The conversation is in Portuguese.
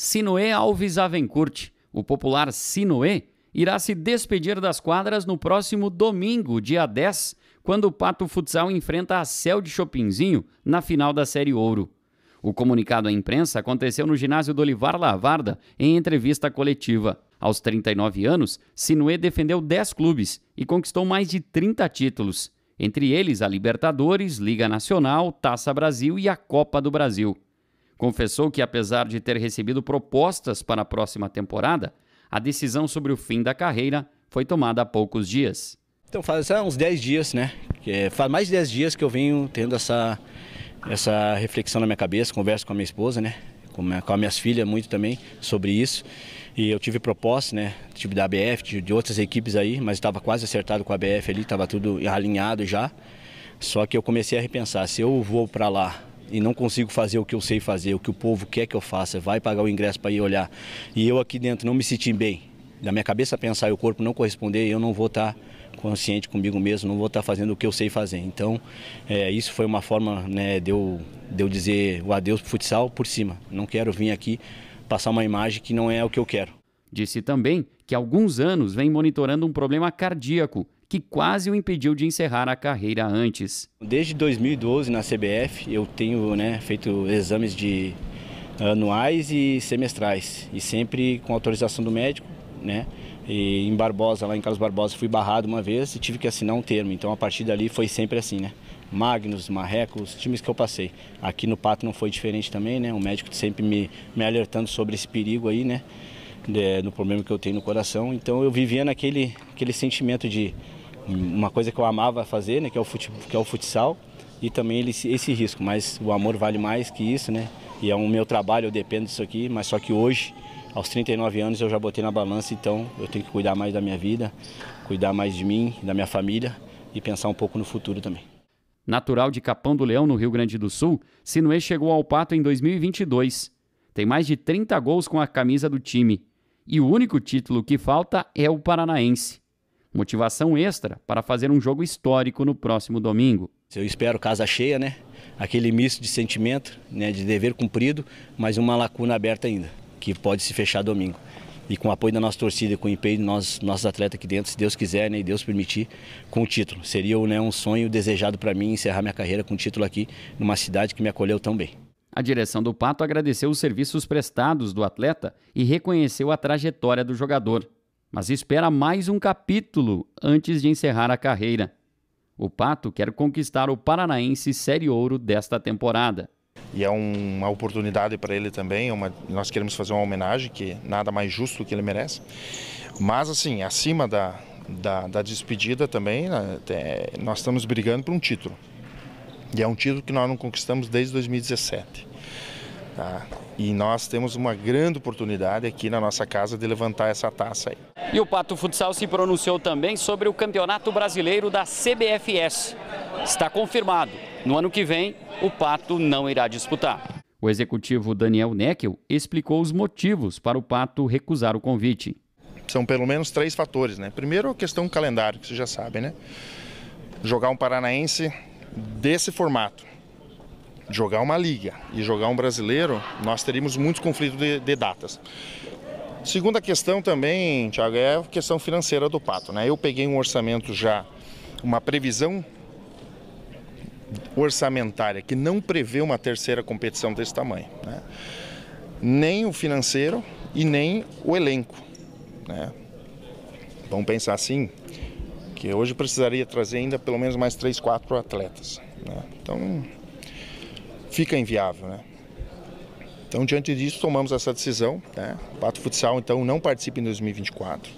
Sinoe Alves Avencourt, o popular Sinoe, irá se despedir das quadras no próximo domingo, dia 10, quando o Pato Futsal enfrenta a Céu de Chopinzinho na final da Série Ouro. O comunicado à imprensa aconteceu no ginásio do Olivar Lavarda, em entrevista coletiva. Aos 39 anos, Sinoe defendeu 10 clubes e conquistou mais de 30 títulos, entre eles a Libertadores, Liga Nacional, Taça Brasil e a Copa do Brasil confessou que, apesar de ter recebido propostas para a próxima temporada, a decisão sobre o fim da carreira foi tomada há poucos dias. Então faz é uns 10 dias, né? É, faz mais de 10 dias que eu venho tendo essa, essa reflexão na minha cabeça, converso com a minha esposa, né? Com, com as minhas filhas muito também sobre isso. E eu tive propostas né? Tive da ABF, de, de outras equipes aí, mas estava quase acertado com a ABF ali, estava tudo alinhado já. Só que eu comecei a repensar, se eu vou para lá e não consigo fazer o que eu sei fazer, o que o povo quer que eu faça, vai pagar o ingresso para ir olhar, e eu aqui dentro não me sentir bem, da minha cabeça pensar e o corpo não corresponder, eu não vou estar tá consciente comigo mesmo, não vou estar tá fazendo o que eu sei fazer. Então, é, isso foi uma forma né, de, eu, de eu dizer o adeus pro futsal por cima. Não quero vir aqui passar uma imagem que não é o que eu quero. Disse também que há alguns anos vem monitorando um problema cardíaco que quase o impediu de encerrar a carreira antes. Desde 2012 na CBF eu tenho né, feito exames de anuais e semestrais e sempre com autorização do médico, né? E em Barbosa, lá em Carlos Barbosa, fui barrado uma vez e tive que assinar um termo. Então a partir dali foi sempre assim, né? Magnus, Marreco, os times que eu passei. Aqui no Pato não foi diferente também, né? O médico sempre me, me alertando sobre esse perigo aí, né? De, problema que eu tenho no coração. Então eu vivia naquele aquele sentimento de uma coisa que eu amava fazer, né, que é o, fute, que é o futsal, e também esse risco. Mas o amor vale mais que isso, né? E é o um meu trabalho, eu dependo disso aqui, mas só que hoje, aos 39 anos, eu já botei na balança, então eu tenho que cuidar mais da minha vida, cuidar mais de mim, da minha família e pensar um pouco no futuro também. Natural de Capão do Leão, no Rio Grande do Sul, Sinuê chegou ao Pato em 2022. Tem mais de 30 gols com a camisa do time. E o único título que falta é o paranaense. Motivação extra para fazer um jogo histórico no próximo domingo. Eu espero casa cheia, né? Aquele misto de sentimento, né? de dever cumprido, mas uma lacuna aberta ainda, que pode se fechar domingo. E com o apoio da nossa torcida e com o empenho dos nossos, nossos atletas aqui dentro, se Deus quiser né, e Deus permitir, com o título. Seria né, um sonho desejado para mim encerrar minha carreira com o título aqui, numa cidade que me acolheu tão bem. A direção do Pato agradeceu os serviços prestados do atleta e reconheceu a trajetória do jogador mas espera mais um capítulo antes de encerrar a carreira. O Pato quer conquistar o Paranaense Série Ouro desta temporada. E é uma oportunidade para ele também, é uma, nós queremos fazer uma homenagem, que nada mais justo que ele merece. Mas assim, acima da, da, da despedida também, né, nós estamos brigando por um título. E é um título que nós não conquistamos desde 2017. Tá? E nós temos uma grande oportunidade aqui na nossa casa de levantar essa taça aí. E o Pato Futsal se pronunciou também sobre o Campeonato Brasileiro da CBFS. Está confirmado, no ano que vem o Pato não irá disputar. O executivo Daniel Neckel explicou os motivos para o Pato recusar o convite. São pelo menos três fatores, né? Primeiro a questão do calendário, que vocês já sabem, né? Jogar um paranaense desse formato, jogar uma liga e jogar um brasileiro, nós teríamos muitos conflitos de, de datas. Segunda questão também, Tiago, é a questão financeira do pato. Né? Eu peguei um orçamento já, uma previsão orçamentária que não prevê uma terceira competição desse tamanho. Né? Nem o financeiro e nem o elenco. Né? Vamos pensar assim, que hoje precisaria trazer ainda pelo menos mais três, quatro atletas. Né? Então fica inviável. Né? Então, diante disso, tomamos essa decisão. Né? O Pato Futsal, então, não participa em 2024.